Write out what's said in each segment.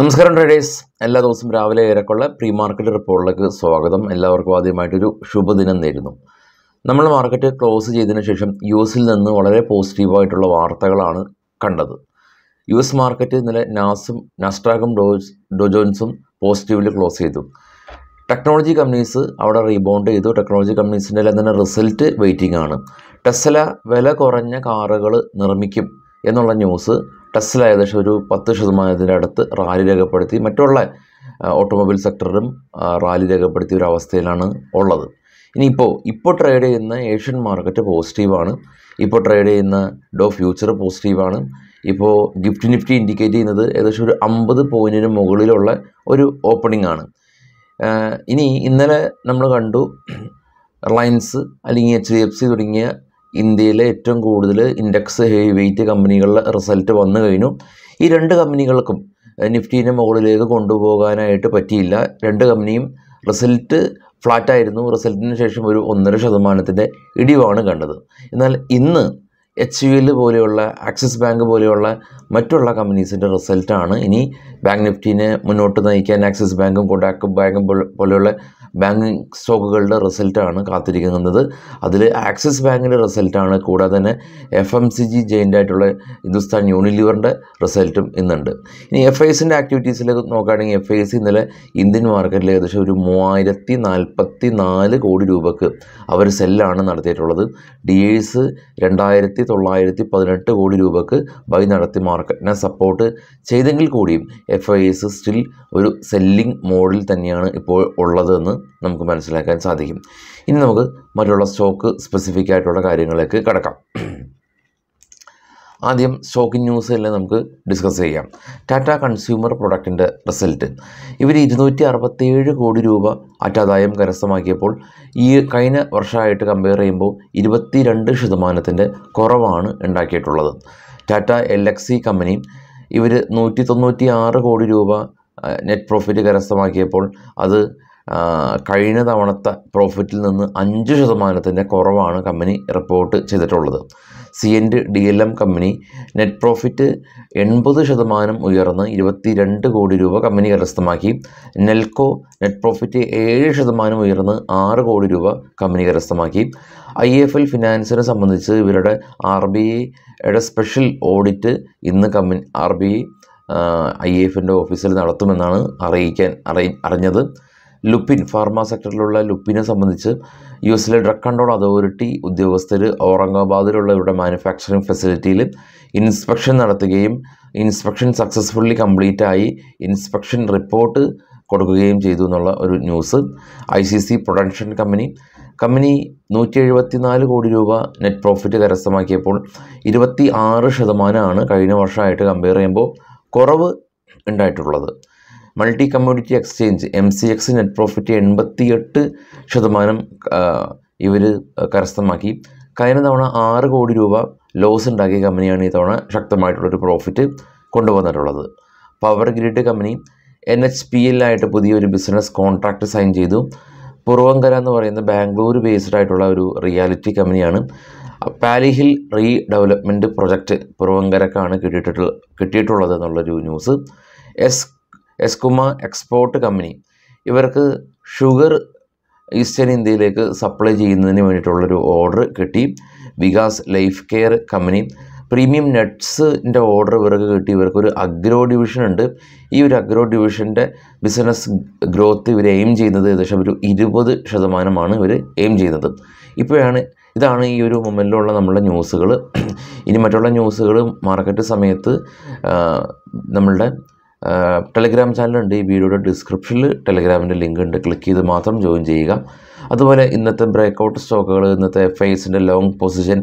നമസ്കാരം ട്രേഡേഴ്സ് എല്ലാ ദിവസവും രാവിലെ ഏറെക്കുള്ള പ്രീ മാർക്കറ്റ് റിപ്പോർട്ടിലേക്ക് സ്വാഗതം എല്ലാവർക്കും ആദ്യമായിട്ടൊരു ശുഭദിനം നേരുന്നു നമ്മൾ മാർക്കറ്റ് ക്ലോസ് ചെയ്തതിന് ശേഷം യു എസിൽ നിന്ന് വളരെ പോസിറ്റീവായിട്ടുള്ള വാർത്തകളാണ് കണ്ടത് യു എസ് മാർക്കറ്റ് ഇന്നലെ നാസും നാസ്ട്രാഗും ഡോ ഡോജോൻസും പോസിറ്റീവിൽ ക്ലോസ് ചെയ്തു ടെക്നോളജി കമ്പനീസ് അവിടെ റീബൗണ്ട് ചെയ്തു ടെക്നോളജി കമ്പനീസിൻ്റെ എല്ലാം തന്നെ റിസൾട്ട് വെയിറ്റിംഗ് ആണ് ടെസ്ല വില കുറഞ്ഞ കാറുകൾ നിർമ്മിക്കും എന്നുള്ള ന്യൂസ് ടെസ്ല ഏകദേശം ഒരു പത്ത് ശതമാനത്തിൻ്റെ അടുത്ത് റാലി രേഖപ്പെടുത്തി മറ്റുള്ള ഓട്ടോമൊബൈൽ സെക്ടറിലും റാലി രേഖപ്പെടുത്തിയ ഒരു അവസ്ഥയിലാണ് ഉള്ളത് ഇനിയിപ്പോൾ ഇപ്പോൾ ട്രേഡ് ചെയ്യുന്ന ഏഷ്യൻ മാർക്കറ്റ് പോസിറ്റീവാണ് ഇപ്പോൾ ട്രേഡ് ചെയ്യുന്ന ഡോ ഫ്യൂച്ചർ പോസിറ്റീവാണ് ഇപ്പോൾ ഗിഫ്റ്റ് നിഫ്റ്റി ഇൻഡിക്കേറ്റ് ചെയ്യുന്നത് ഏകദേശം ഒരു അമ്പത് പോയിൻറ്റിന് മുകളിലുള്ള ഒരു ഓപ്പണിംഗ് ആണ് ഇനി ഇന്നലെ നമ്മൾ കണ്ടു റിലയൻസ് അല്ലെങ്കിൽ എച്ച് ഡി എഫ് സി തുടങ്ങിയ ഇന്ത്യയിലെ ഏറ്റവും കൂടുതൽ ഇൻഡെക്സ് ഹെവി വെയ്റ്റ് കമ്പനികളുടെ റിസൾട്ട് വന്നു കഴിഞ്ഞു ഈ രണ്ട് കമ്പനികൾക്കും നിഫ്റ്റീനെ മുകളിലേക്ക് കൊണ്ടുപോകാനായിട്ട് പറ്റിയില്ല രണ്ട് കമ്പനിയും റിസൾട്ട് ഫ്ലാറ്റായിരുന്നു റിസൾട്ടിന് ശേഷം ഒരു ഒന്നര ശതമാനത്തിൻ്റെ ഇടിവാണ് കണ്ടത് എന്നാൽ ഇന്ന് എച്ച് യു എൽ പോലെയുള്ള ആക്സിസ് ബാങ്ക് പോലെയുള്ള മറ്റുള്ള കമ്പനീസിൻ്റെ റിസൾട്ടാണ് ഇനി ബാങ്ക് നിഫ്റ്റീനെ മുന്നോട്ട് നയിക്കാൻ ആക്സിസ് ബാങ്കും കൊണ്ടാക്കും ബാങ്കും പോലെയുള്ള ബാങ്കിങ് സ്റ്റോക്കുകളുടെ റിസൾട്ടാണ് കാത്തിരിക്കുന്നത് അതിൽ ആക്സിസ് ബാങ്കിൻ്റെ റിസൾട്ടാണ് കൂടാതെ തന്നെ എഫ് എം സി ജി ജയിൻ്റായിട്ടുള്ള ഹിന്ദുസ്ഥാൻ യൂണിലിവറിൻ്റെ റിസൾട്ടും ഇന്നുണ്ട് ഇനി എഫ് ഐ സിൻ്റെ ആക്ടിവിറ്റീസിലേക്ക് നോക്കുകയാണെങ്കിൽ എഫ് ഐ സി ഇന്നലെ ഇന്ത്യൻ മാർക്കറ്റിൽ ഏകദേശം ഒരു മൂവായിരത്തി നാൽപ്പത്തി നാല് കോടി രൂപക്ക് അവർ സെല്ലാണ് നടത്തിയിട്ടുള്ളത് ഡി എസ് രണ്ടായിരത്തി തൊള്ളായിരത്തി പതിനെട്ട് കോടി രൂപക്ക് ബൈ നടത്തി മാർക്കറ്റിനെ സപ്പോർട്ട് ചെയ്തെങ്കിൽ കൂടിയും എഫ് ഐ എസ് സ്റ്റിൽ ഒരു സെല്ലിംഗ് മോഡിൽ തന്നെയാണ് ഇപ്പോൾ ഉള്ളതെന്ന് നമുക്ക് മനസ്സിലാക്കാൻ സാധിക്കും ഇനി നമുക്ക് മറ്റുള്ള സ്റ്റോക്ക് സ്പെസിഫിക് ആയിട്ടുള്ള കാര്യങ്ങളിലേക്ക് കടക്കാം ആദ്യം സ്റ്റോക്കിൻ ന്യൂസ് എല്ലാം നമുക്ക് ഡിസ്കസ് ചെയ്യാം ടാറ്റ കൺസ്യൂമർ പ്രൊഡക്റ്റിൻ്റെ റിസൾട്ട് ഇവർ ഇരുന്നൂറ്റി അറുപത്തേഴ് കോടി രൂപ അറ്റാദായം കരസ്ഥമാക്കിയപ്പോൾ ഈ കഴിഞ്ഞ വർഷമായിട്ട് കമ്പയർ ചെയ്യുമ്പോൾ ഇരുപത്തി രണ്ട് ശതമാനത്തിൻ്റെ കുറവാണ് ഉണ്ടാക്കിയിട്ടുള്ളത് ടാറ്റ എൽ എക്സ് കമ്പനി ഇവർ നൂറ്റി തൊണ്ണൂറ്റി ആറ് കോടി രൂപ നെറ്റ് പ്രോഫിറ്റ് കരസ്ഥമാക്കിയപ്പോൾ അത് കഴിഞ്ഞ തവണത്തെ പ്രോഫിറ്റിൽ നിന്ന് അഞ്ച് ശതമാനത്തിൻ്റെ കുറവാണ് കമ്പനി റിപ്പോർട്ട് ചെയ്തിട്ടുള്ളത് C N D L M company net profit എൺപത് ശതമാനം ഉയർന്ന് ഇരുപത്തി രണ്ട് കോടി രൂപ കമ്പനി കരസ്ഥമാക്കി നെൽക്കോ നെറ്റ് പ്രോഫിറ്റ് ഏഴ് ശതമാനം ഉയർന്ന് ആറ് കോടി രൂപ കമ്പനി കരസ്ഥമാക്കി ഐ എഫ് എൽ ഫിനാൻസിനെ സംബന്ധിച്ച് ഇവരുടെ ആർ ബി ഐയുടെ സ്പെഷ്യൽ ഓഡിറ്റ് ഇന്ന് കമ്പനി ആർ ബി ഐ എഫിൻ്റെ ഓഫീസിൽ നടത്തുമെന്നാണ് അറിയിക്കാൻ അറിഞ്ഞത് ലുപ്പിൻ ഫാർമ സെക്ടറിലുള്ള ലുപ്പിനെ സംബന്ധിച്ച് യു എസിലെ ഡ്രഗ് കൺട്രോൾ അതോറിറ്റി ഉദ്യോഗസ്ഥർ ഔറംഗാബാദിലുള്ള ഇവിടെ മാനുഫാക്ചറിങ് ഫെസിലിറ്റിയിൽ ഇൻസ്പെക്ഷൻ നടത്തുകയും ഇൻസ്പെക്ഷൻ സക്സസ്ഫുള്ളി കംപ്ലീറ്റ് ആയി ഇൻസ്പെക്ഷൻ റിപ്പോർട്ട് കൊടുക്കുകയും ചെയ്തു എന്നുള്ള ഒരു news I C C production company company നൂറ്റി എഴുപത്തി നാല് കോടി രൂപ നെറ്റ് പ്രോഫിറ്റ് കരസ്ഥമാക്കിയപ്പോൾ ഇരുപത്തി ആറ് ശതമാനമാണ് കഴിഞ്ഞ വർഷമായിട്ട് കമ്പയർ ചെയ്യുമ്പോൾ കുറവ് ഉണ്ടായിട്ടുള്ളത് multi community exchange M C X net profit എട്ട് ശതമാനം ഇവർ കരസ്ഥമാക്കി കഴിഞ്ഞ തവണ ആറ് കോടി രൂപ ലോസ് ഉണ്ടാക്കിയ കമ്പനിയാണ് ഈ തവണ ശക്തമായിട്ടുള്ളൊരു പ്രോഫിറ്റ് കൊണ്ടുവന്നിട്ടുള്ളത് power grid company N H P എല്ലായിട്ട് പുതിയൊരു ബിസിനസ് കോൺട്രാക്റ്റ് സൈൻ ചെയ്തു പുറവങ്കര എന്ന് പറയുന്ന ബാംഗ്ലൂർ ബേസ്ഡ് ആയിട്ടുള്ള ഒരു റിയാലിറ്റി കമ്പനിയാണ് പാലിഹിൽ റീ ഡെവലപ്മെൻറ്റ് പ്രൊജക്റ്റ് പുറവങ്കരക്കാണ് കിട്ടിയിട്ടുള്ള കിട്ടിയിട്ടുള്ളത് എന്നുള്ളൊരു ന്യൂസ് എസ് എസ്കുമ എക്സ്പോർട്ട് കമ്പനി ഇവർക്ക് ഷുഗർ ഈസ്റ്റേൺ ഇന്ത്യയിലേക്ക് സപ്ലൈ ചെയ്യുന്നതിന് വേണ്ടിയിട്ടുള്ളൊരു ഓർഡർ കിട്ടി Vikas life care company premium നട്ട്സിൻ്റെ ഓർഡർ ഇവർക്ക് കിട്ടി ഇവർക്കൊരു അഗ്രോ ഡിവിഷൻ ഉണ്ട് ഈ ഒരു അഗ്രോ ഡിവിഷൻ്റെ ബിസിനസ് ഗ്രോത്ത് ഇവർ എയിം ചെയ്യുന്നത് ഏകദേശം ഒരു ഇരുപത് ശതമാനമാണ് ഇവർ എയിം ചെയ്യുന്നത് ഇപ്പോഴാണ് ഇതാണ് ഈ ഒരു മൊമെൻറ്റിലുള്ള നമ്മളുടെ ന്യൂസുകൾ ഇനി മറ്റുള്ള ന്യൂസുകൾ മാർക്കറ്റ് സമയത്ത് നമ്മളുടെ ടെലിഗ്രാം ചാനലുണ്ട് ഈ വീഡിയോയുടെ ഡിസ്ക്രിപ്ഷനിൽ ടെലിഗ്രാമിൻ്റെ ലിങ്ക് ഉണ്ട് ക്ലിക്ക് ചെയ്ത് മാത്രം ജോയിൻ ചെയ്യുക അതുപോലെ ഇന്നത്തെ ബ്രേക്കൗട്ട് സ്റ്റോക്കുകൾ ഇന്നത്തെ എഫ് ഐസിൻ്റെ ലോങ് പൊസിഷൻ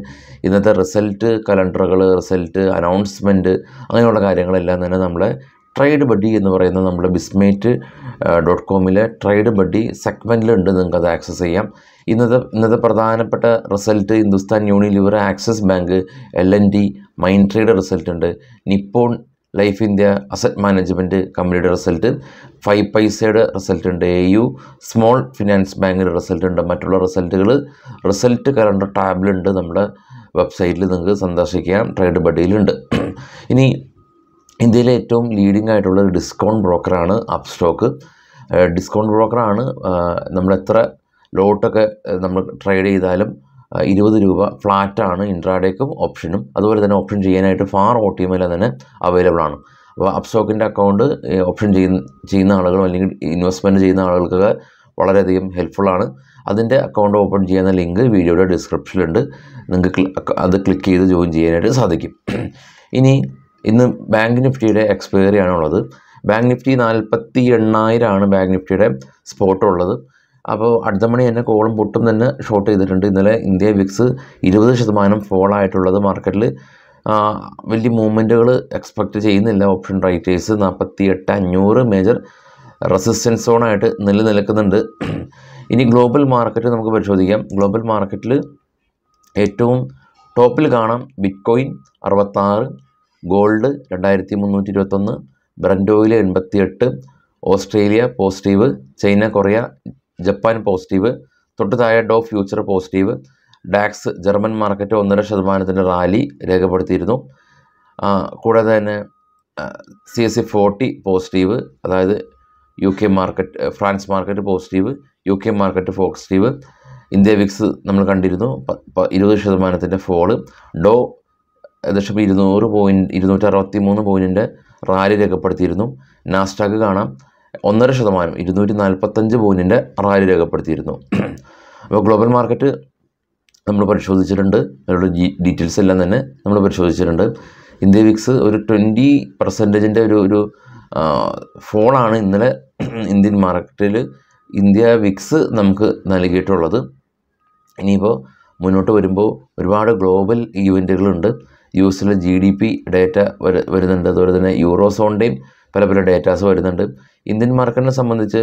ഇന്നത്തെ റിസൾട്ട് കലണ്ടറുകൾ റിസൾട്ട് അനൗൺസ്മെൻറ്റ് അങ്ങനെയുള്ള കാര്യങ്ങളെല്ലാം തന്നെ നമ്മളെ ട്രേഡ് ബഡി എന്ന് പറയുന്ന നമ്മുടെ ബിസ്മേറ്റ് ഡോട്ട് കോമിലെ ട്രേഡ് ബഡി സെഗ്മെൻറ്റിലുണ്ട് നിങ്ങൾക്ക് അത് ആക്സസ് ചെയ്യാം ഇന്നത്തെ ഇന്നത്തെ പ്രധാനപ്പെട്ട result Hindustan Unilever Axis Bank L N D Mindtree result ഉണ്ട് Nippon Life India asset management കമ്പനിയുടെ റിസൾട്ട് ഫൈവ് പൈസയുടെ റിസൾട്ട് ഉണ്ട് എ യു സ്മോൾ ഫിനാൻസ് ബാങ്കിൻ്റെ റിസൾട്ട് ഉണ്ട് മറ്റുള്ള റിസൾട്ടുകൾ റിസൾട്ട് കലണ്ടർ ടാബിലുണ്ട് നമ്മുടെ വെബ്സൈറ്റിൽ നിങ്ങൾക്ക് സന്ദർശിക്കാം ട്രേഡ് ബഡിയിലുണ്ട് ഇനി ഇന്ത്യയിലെ ഏറ്റവും ലീഡിംഗ് ആയിട്ടുള്ള ഡിസ്കൗണ്ട് ബ്രോക്കറാണ് അപ് സ്റ്റോക്ക് ഡിസ്കൗണ്ട് ബ്രോക്കറാണ് നമ്മളെത്ര ലോട്ടൊക്കെ നമ്മൾ ട്രേഡ് ചെയ്താലും ഇരുപത് രൂപ ഫ്ലാറ്റാണ് ഇൻട്രാഡേക്കും ഓപ്ഷനും അതുപോലെ തന്നെ ഓപ്ഷൻ ചെയ്യാനായിട്ട് ഫാർ ഒ ടി എമ്മിൽ തന്നെ അവൈലബിൾ ആണ് അപ്പോൾ അപ്സോക്കിൻ്റെ അക്കൗണ്ട് ഓപ്ഷൻ ചെയ്യുന്ന ചെയ്യുന്ന ആളുകളും അല്ലെങ്കിൽ ഇൻവെസ്റ്റ്മെൻറ്റ് ചെയ്യുന്ന ആളുകൾക്കൊക്കെ വളരെയധികം ഹെൽപ്ഫുള്ളാണ് അതിൻ്റെ അക്കൗണ്ട് ഓപ്പൺ ചെയ്യുന്ന ലിങ്ക് വീഡിയോയുടെ ഡിസ്ക്രിപ്ഷനിലുണ്ട് നിങ്ങൾക്ക് അത് ക്ലിക്ക് ചെയ്ത് ജോയിൻ ചെയ്യാനായിട്ട് സാധിക്കും ഇനി ഇന്ന് ബാങ്ക് നിഫ്റ്റിയുടെ എക്സ്പയറി ആണുള്ളത് ബാങ്ക് നിഫ്റ്റി നാൽപ്പത്തി എണ്ണായിരമാണ് ബാങ്ക് നിഫ്റ്റിയുടെ സ്പോട്ട് ഉള്ളത് അപ്പോൾ അടുത്ത മണി തന്നെ കോളും പൊട്ടും തന്നെ ഷോർട്ട് ചെയ്തിട്ടുണ്ട് ഇന്നലെ ഇന്ത്യ വിക്സ് ഇരുപത് ശതമാനം ഫോളായിട്ടുള്ളത് മാർക്കറ്റിൽ വലിയ മൂവ്മെൻറ്റുകൾ എക്സ്പെക്റ്റ് ചെയ്യുന്നില്ല ഓപ്ഷൻ റൈറ്റേഴ്സ് നാൽപ്പത്തി എട്ട് അഞ്ഞൂറ് മേജർ റെസിസ്റ്റൻസ് സോണായിട്ട് നിലനിൽക്കുന്നുണ്ട് ഇനി ഗ്ലോബൽ മാർക്കറ്റ് നമുക്ക് പരിശോധിക്കാം ഗ്ലോബൽ മാർക്കറ്റിൽ ഏറ്റവും ടോപ്പിൽ കാണാം ബിറ്റ്കോയിൻ അറുപത്താറ് ഗോൾഡ് രണ്ടായിരത്തി മുന്നൂറ്റി ഇരുപത്തൊന്ന് ബ്രൻഡോയിൽ എട്ട് Australia positive China Korea Japan positive തൊട്ട് താഴെ Dow future positive DAX German market ഒന്നര ശതമാനത്തിൻ്റെ റാലി രേഖപ്പെടുത്തിയിരുന്നു കൂടാതെ തന്നെ C S C forty positive അതായത് U K market France market positive U K market positive India VIX നമ്മൾ കണ്ടിരുന്നു ഇരുപത് ശതമാനത്തിൻ്റെ ഫോള് ഡോ ഏകദേശം ഇരുന്നൂറ് പോയിൻറ്റ് ഇരുന്നൂറ്ററുപത്തി മൂന്ന് പോയിൻറ്റിൻ്റെ റാലി രേഖപ്പെടുത്തിയിരുന്നു നാസ്റ്റാക്ക് കാണാം ഒന്നര ശതമാനം ഇരുന്നൂറ്റി നാൽപ്പത്തഞ്ച് പോയിൻറ്റിൻ്റെ റാലി രേഖപ്പെടുത്തിയിരുന്നു അപ്പോൾ ഗ്ലോബൽ മാർക്കറ്റ് നമ്മൾ പരിശോധിച്ചിട്ടുണ്ട് അവരുടെ ഡീറ്റെയിൽസ് എല്ലാം തന്നെ നമ്മൾ പരിശോധിച്ചിട്ടുണ്ട് ഇന്ത്യ വിക്സ് ഒരു ട്വൻറ്റി പെർസെൻറ്റേജിൻ്റെ ഒരു ഒരു ഫോളാണ് ഇന്നലെ ഇന്ത്യൻ മാർക്കറ്റിൽ ഇന്ത്യ വിക്സ് നമുക്ക് നൽകിയിട്ടുള്ളത് ഇനിയിപ്പോൾ മുന്നോട്ട് വരുമ്പോൾ ഒരുപാട് ഗ്ലോബൽ ഈവൻറ്റുകളുണ്ട് യു എസിലെ ജി ഡി പി ഡേറ്റ വരുന്നുണ്ട് അതുപോലെ തന്നെ യൂറോസോണിൻ്റെയും പല പല ഡേറ്റാസ് വരുന്നുണ്ട് ഇന്ത്യൻ മാർക്കറ്റിനെ സംബന്ധിച്ച്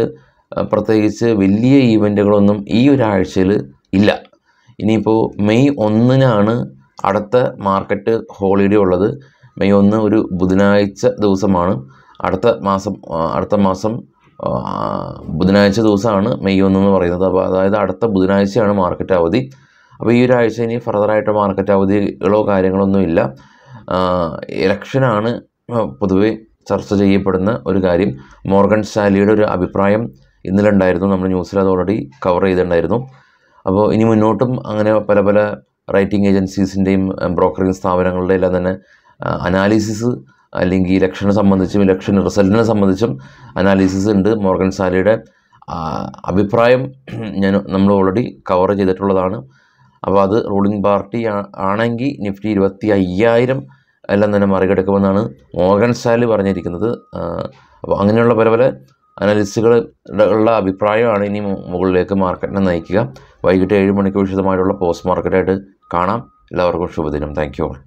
പ്രത്യേകിച്ച് വലിയ ഈവൻറ്റുകളൊന്നും ഈ ഒരാഴ്ചയിൽ ഇല്ല ഇനിയിപ്പോൾ മെയ് ഒന്നിനാണ് അടുത്ത മാർക്കറ്റ് ഹോളിഡേ ഉള്ളത് മെയ് ഒന്ന് ഒരു ബുധനാഴ്ച ദിവസമാണ് അടുത്ത മാസം അടുത്ത മാസം ബുധനാഴ്ച ദിവസമാണ് മെയ് ഒന്ന് എന്ന് പറയുന്നത് അപ്പോൾ അതായത് അടുത്ത ബുധനാഴ്ചയാണ് മാർക്കറ്റ് അവധി അപ്പോൾ ഈ ഒരാഴ്ച ഇനി ഫർദറായിട്ട് മാർക്കറ്റ് അവധികളോ കാര്യങ്ങളൊന്നും ഇല്ല ഇലക്ഷനാണ് പൊതുവേ ചർച്ച ചെയ്യപ്പെടുന്ന ഒരു കാര്യം മോർഗൻ സ്റ്റാലിയുടെ ഒരു അഭിപ്രായം ഇന്നലുണ്ടായിരുന്നു നമ്മൾ ന്യൂസിൽ അത് ഓൾറെഡി കവർ ചെയ്തിട്ടുണ്ടായിരുന്നു അപ്പോൾ ഇനി മുന്നോട്ടും അങ്ങനെ പല പല റൈറ്റിംഗ് ഏജൻസീസിൻ്റെയും ബ്രോക്കറിംഗ് സ്ഥാപനങ്ങളുടെ എല്ലാം തന്നെ അനാലിസിസ് അല്ലെങ്കിൽ ഇലക്ഷനെ സംബന്ധിച്ചും ഇലക്ഷൻ റിസൾട്ടിനെ സംബന്ധിച്ചും അനാലിസിസ് ഉണ്ട് മോർഗൻ സാലിയുടെ അഭിപ്രായം ഞാൻ നമ്മൾ ഓൾറെഡി കവർ ചെയ്തിട്ടുള്ളതാണ് അപ്പോൾ അത് റൂളിംഗ് പാർട്ടി ആണെങ്കിൽ നിഫ്റ്റി ഇരുപത്തി അയ്യായിരം എല്ലാം തന്നെ മറികടക്കുമെന്നാണ് മോഹൻ സാലി പറഞ്ഞിരിക്കുന്നത് അപ്പോൾ അങ്ങനെയുള്ള പല പല അനലിസ്റ്റുകൾ ഉള്ള അഭിപ്രായമാണ് ഇനി മുകളിലേക്ക് മാർക്കറ്റിനെ നയിക്കുക വൈകിട്ട് ഏഴ് മണിക്ക് വിശദമായിട്ടുള്ള പോസ്റ്റ് മാർക്കറ്റായിട്ട് കാണാം എല്ലാവർക്കും ശുഭദിനം താങ്ക് യു